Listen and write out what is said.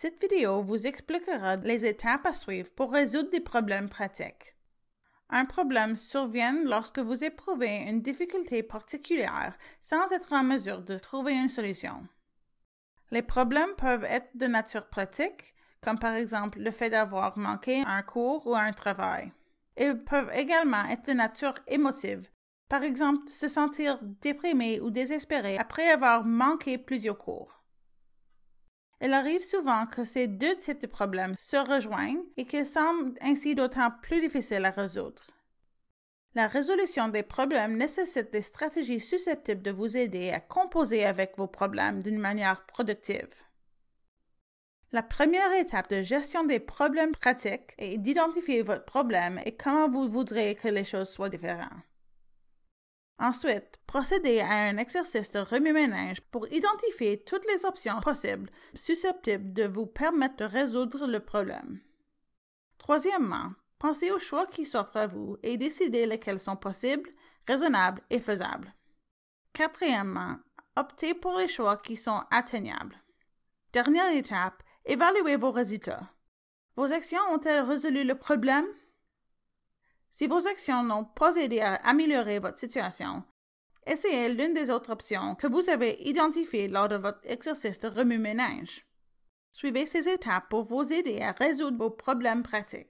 Cette vidéo vous expliquera les étapes à suivre pour résoudre des problèmes pratiques. Un problème survient lorsque vous éprouvez une difficulté particulière sans être en mesure de trouver une solution. Les problèmes peuvent être de nature pratique, comme par exemple le fait d'avoir manqué un cours ou un travail. Ils peuvent également être de nature émotive, par exemple se sentir déprimé ou désespéré après avoir manqué plusieurs cours. Il arrive souvent que ces deux types de problèmes se rejoignent et qu'ils semblent ainsi d'autant plus difficiles à résoudre. La résolution des problèmes nécessite des stratégies susceptibles de vous aider à composer avec vos problèmes d'une manière productive. La première étape de gestion des problèmes pratiques est d'identifier votre problème et comment vous voudrez que les choses soient différentes. Ensuite, procédez à un exercice de remue-ménage pour identifier toutes les options possibles susceptibles de vous permettre de résoudre le problème. Troisièmement, pensez aux choix qui s'offrent à vous et décidez lesquels sont possibles, raisonnables et faisables. Quatrièmement, optez pour les choix qui sont atteignables. Dernière étape, évaluez vos résultats. Vos actions ont-elles résolu le problème? Si vos actions n'ont pas aidé à améliorer votre situation, essayez l'une des autres options que vous avez identifiées lors de votre exercice de remue-ménage. Suivez ces étapes pour vous aider à résoudre vos problèmes pratiques.